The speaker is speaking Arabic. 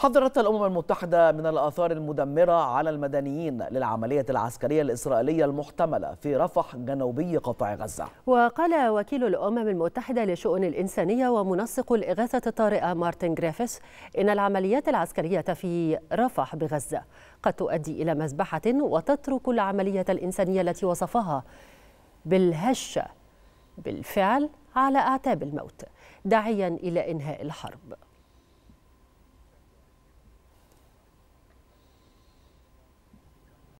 حذرت الأمم المتحدة من الآثار المدمرة على المدنيين للعملية العسكرية الإسرائيلية المحتملة في رفح جنوبي قطاع غزة وقال وكيل الأمم المتحدة لشؤون الإنسانية ومنسق الإغاثة الطارئة مارتن جريفيس إن العمليات العسكرية في رفح بغزة قد تؤدي إلى مذبحة وتترك العملية الإنسانية التي وصفها بالهشة بالفعل على أعتاب الموت داعيا إلى إنهاء الحرب